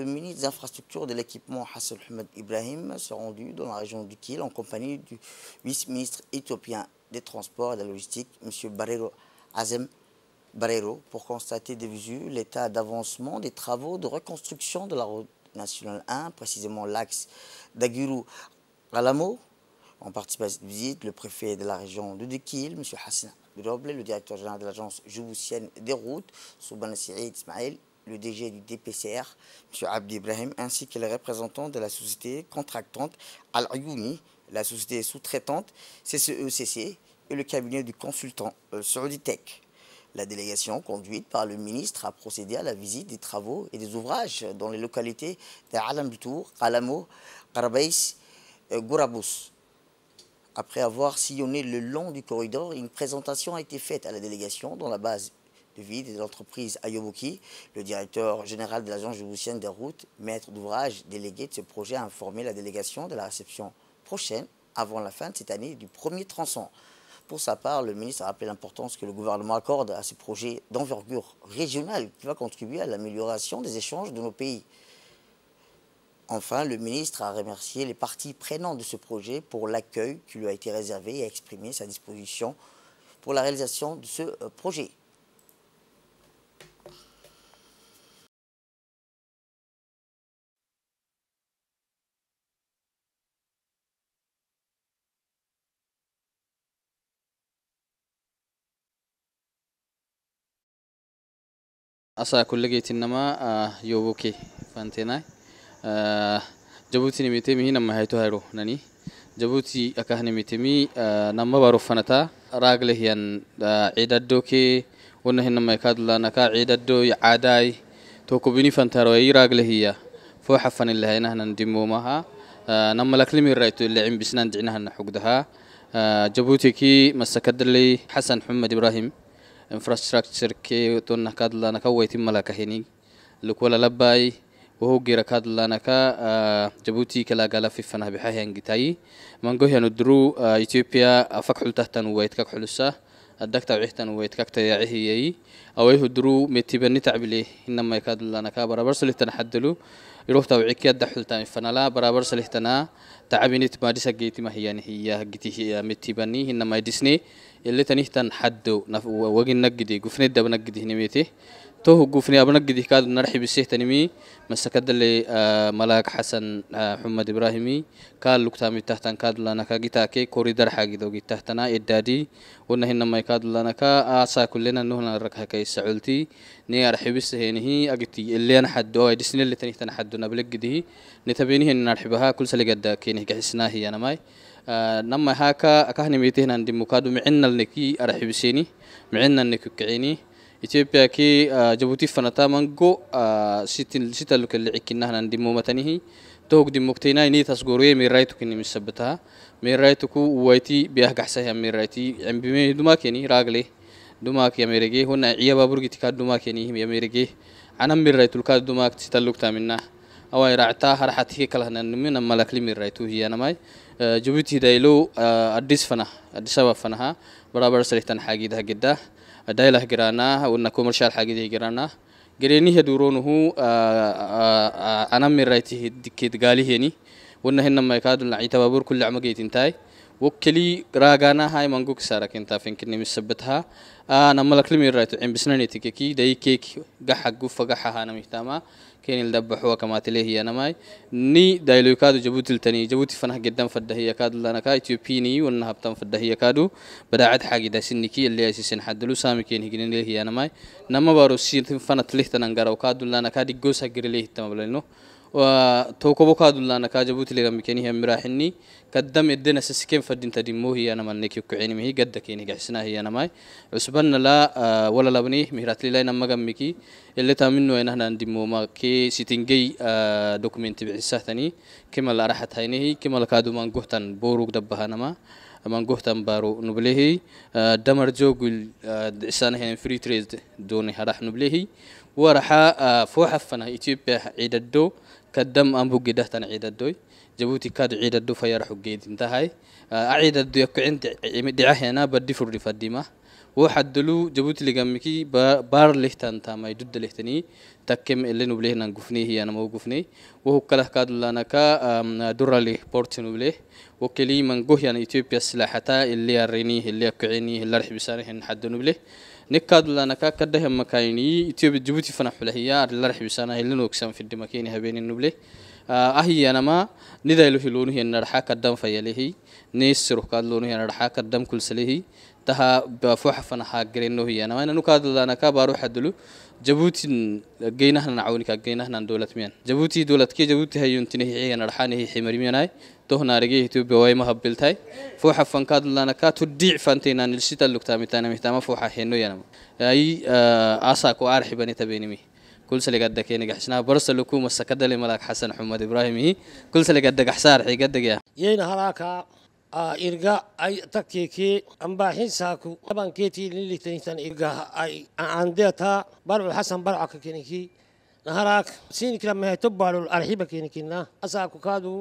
Le ministre des Infrastructures de l'équipement Hassan Ahmed Ibrahim s'est rendu dans la région du Kiel en compagnie du vice-ministre éthiopien des Transports et de la Logistique, M. Barero Azem Barero, pour constater de visu l'état d'avancement des travaux de reconstruction de la route nationale 1, précisément l'axe d'Aguru-Alamo. En participation à cette visite, le préfet de la région de Kiel, M. Hassan Duroble, le directeur général de l'agence Jouboussienne des routes, Souban Ismail le DG du DPCR, M. Abdi Ibrahim, ainsi que les représentants de la société contractante Al-Ayouni, la société sous-traitante CCECC e et le cabinet du consultant euh, Soliditech. La délégation conduite par le ministre a procédé à la visite des travaux et des ouvrages dans les localités d'Alam-du-Tour, Alamo, Karabais, euh, Gourabous. Après avoir sillonné le long du corridor, une présentation a été faite à la délégation dans la base de vie entreprises l'entreprise Yomouki, le directeur général de l'agence djiboutienne des routes, maître d'ouvrage délégué de ce projet, a informé la délégation de la réception prochaine, avant la fin de cette année, du premier tronçon. Pour sa part, le ministre a rappelé l'importance que le gouvernement accorde à ce projet d'envergure régionale qui va contribuer à l'amélioration des échanges de nos pays. Enfin, le ministre a remercié les parties prenantes de ce projet pour l'accueil qui lui a été réservé et a exprimé sa disposition pour la réalisation de ce euh, projet. أسا كلجيت إنما آه، يوبوكي فانتناي آه، جبوتي نميتمي نما هيتو هيرو ناني جبوتي أكاه نميتمي آه، نما باروفنتا راجله ين عددوكي ونه نما يكاد لنا كا عددو يعاداي توكبيني فانتروي راجله هي فوحفن اللي هنا نندمو معها نما لكلمي رايتو اللي عم بسنا ندعناها نحقدها جبوتي كي مسكدلي حسن محمد إبراهيم infrastructure ke tonna kadlana ka wayti malaka hini lukola labai وهوجي ركاد لنا كا جيبوتي كلا قال في فنه بحاجة انجتاي من جهة ندرو اثيوبيا فكحل تحت نويت كحلسه الدكتور عهتن ويتكتة يا يي أو درو متبني تعبلي إنما يكاد لنا كابر برسل تنحدلو يروح توعيك يد تاني فنلا برابر سلحتنا تعبني تمارس جيتي ما هي يعني هي جيتي هي متبني إنما يدسني اللي تنهتن حدو وجن نجدي قفني دب نجدي هنميته توه قوفني أبنا قد كاد نرحب بسيه تنمي مسكد اللي آه، ملاك حسن آه، محمد إبراهيمي قال لك تامي تحتن كاد لنا كجيتا كي كوري درحة جدو جيت تحتنا إدادي ونهنا ما يكاد لنا كا أعصى كلنا نهنا نركها كي سعولتي ني أرحب بسيه نهي أجتي اللي أنا حدوا يدسني اللي تنيه تنحدنا بلجده نتبينه إن نرحبها كل سنة جدا كي نهجح سناهي أنا ماي آه، نما هاكا أكهني ميتهنا ندمكادو معنا لنكي أرحب سيني معنا لنكي كعيني إثيوبيا كي جبوتي فنتا منجو ستين ستا لك اللي عكنا هنا ندمو متنهي توك دي مكتينا إني تسقوري من رايتك إني مسبتها من رايتك ويتي بيها قحسها من رايتي عم بمي دوما كيني راجلي دوما كي أمريكي هنا عيابا برجي تكاد دوما كيني أمريكي أنا من رايتك كاد دوما ستا تامنا أواي رعتا هرحتي كله نمنا ملك لي من رايتو هي أنا ماي جبوتي دايلو أديس فنا أديس فنا برابر سريتان حاجيدها جدا دايله جرانا وإن كومرشال حاجيده جرانا جريني هدورونه آه، آه، آه، أنا من رأيته دكت قاله يعني وإن هنا ما يكاد العيتبابور كل عمقية تنتهي وكلي راجانا هاي مانجوك سارك انت فين كني مسبتها انا آه، ملك لمي رايت عم بسناني تكيكي داي كيك قحق قفة قحة انا مهتما كين الدبح هو كما تليه هي انا ماي ني دايلو كادو جبوتي التاني جبوتي فنها قدام فدهية كادو لنا كا اثيوبيني ونها بتم فدهية كادو بداعد حاجة دا سنكي اللي اسي سن حد سامي كين هجين ليه هي انا نما بارو سين فنت ليه تنانجر وكادو لنا كادي جوسا جري ليه تمام لانه وتوكبوك هذا اللي أنا كاجبوت اللي تلقم كيني هم راحني قدم ادنا سسكين فدين تدمو هي انا من نكيو كعيني مهي قد كيني قحسنا هي انا ماي وسبحان الله آه، ولا لبني مهرات لي لنا مقمكي اللي تامنوا ان احنا ندمو ما كي سيتنجي آه، دوكمنت بعساتني كم الله راحت هيني كم الله كادو من قحتن بوروك دبهنا ما aman gohtan baro nublehi damar jogul isana hen free trade doni harah nublehi waraha foxafana ethiopia cidaddo كدم أم بوجي ده تنا عيد الدوي جبوتي كاد عيد الدو فيرحوا جيد انتهاي أعيد الدو يكو عند دعاه أنا بدي فرد فديمه وحدلو جبوت لجمكي بار لحتن تاما يدد لحتني تكم اللي نبليه نغفني هي أنا موقفني وهو كله كاد لنا كا درة لي بورت نبليه وكلي من جه يعني إثيوبيا سلاحتا اللي أرينيه اللي أكعينيه اللي رح بسانه حد نبليه نكاد لنا كا كده هم مكاني إثيوبيا جبوتي فنحله هي اللي رح بسانه اللي نوكسم في الدمكين هبين نبليه آه، أهي أنا ما ندايلو هلونه النرحة قدام فيليه نيسر كادلوني أنا رح أقدم كل سليه تها بفوح فنا حاجرينه هي أنا ما أنا نكادل أنا كبارو حدلو جبوتي جينا هنا نعاونك جينا هنا دولة مين جبوتي دولة كي جبوتي هي ينتني هي إيه، أنا رحاني هي حمر مين هاي تهنا رجيه تو بواي ما هبلت هاي فوح فن كادل أنا كاتو ديع فانتينا نلشيتا لكتا متانا مهتما فوح هينو ينام أي آه، أساك وأرحب أنا تبيني مي كل سنة قد كينا قحشنا برس لكم السكدة لملاك حسن حمد إبراهيمي كل سنة قد قحسار حي قد يا يين هراكا irga ay takkeekee ambaaxin saaku abankeetii lilitanitan irga ay aandeeta barcu xasan barcaka kenikii naharaak siinikila meheto baalol arxiba kenikina asaaku kaadu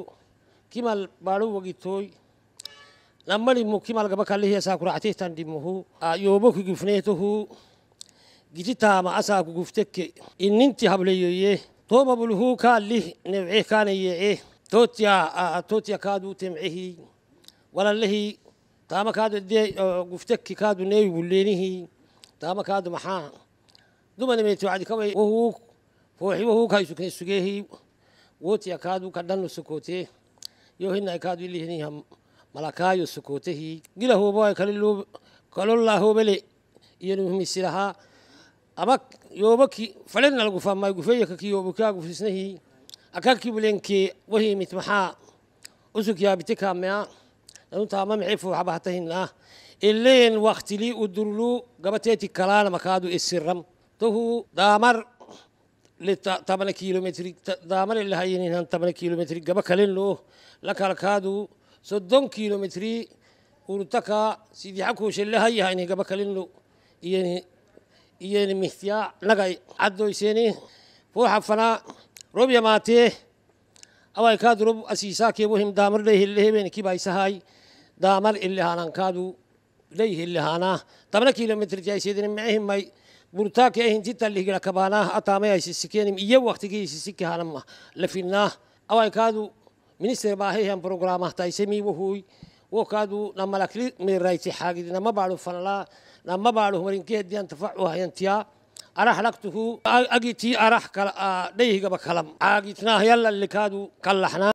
kimal baalo wagitooy namalimu kimal gaba kalehi asaaku racteetan dhimuhu yooboku gufneetuhu gititaama asaaku guftekke inninti hableyoye tooma bulhuu kaalih nebcee kaana yeecee tootiya kaaduu temcehi walaalihii taama kaadu dee guftakki kaadu neewi buleenihii taama kaadu maxaa dumani meeti wacdi kaway wahuuk fooxi wahuuk haysukne sugeehii wootiya kaadu kadhannu sokoote yo hinai kaadu ilihiniha malakaayo sokootehii gila hoobaway kaliluu kalollaa hoobele iyanu himisilahaa ama yoobaki falenal gufamay gufeeya kaki yoobukaa gufisnehii akaki bulenkee wahimit maxaa usuk yaabite kaamea انت ما معي فو حباتهن اه اللين وقت لي ودرلو قبتيتي كلانا مكادو السرم تهو دامر لتمن كيلومتر دامر اللي هينين هن تمن كيلومتر قبا كلين لو كادو صدون كيلومتر ورتكا سيدي حكوش اللي هي هيني قبا كلين لو يعني يعني مهتيا لقاي عدو يسيني فو حفنا روبيا ماتيه أواي كاد روب أسيساكي بهم دامر ليه اللي هي بين كي سهاي دامر اللي هانان كادو ليه اللي هانا طبنا كيلومتر جاي سيدنا معهم ماي برتاك اهن جيتا اللي هجرا كبانا اتاما يا سيسكين اي وقت كي سيسك هانما لفينا او كادو منستر باهي هم بروغرام تايسمي وهوي وكادو لما لك من رايتي حاجه ما بعرف فلا لما بعرف مرين كي ديان تفعوها ينتيا أرح لقته أجيتي أرح كلا ديه آه، جب كلام أجيتنا آه، يلا اللي كادو كلحنا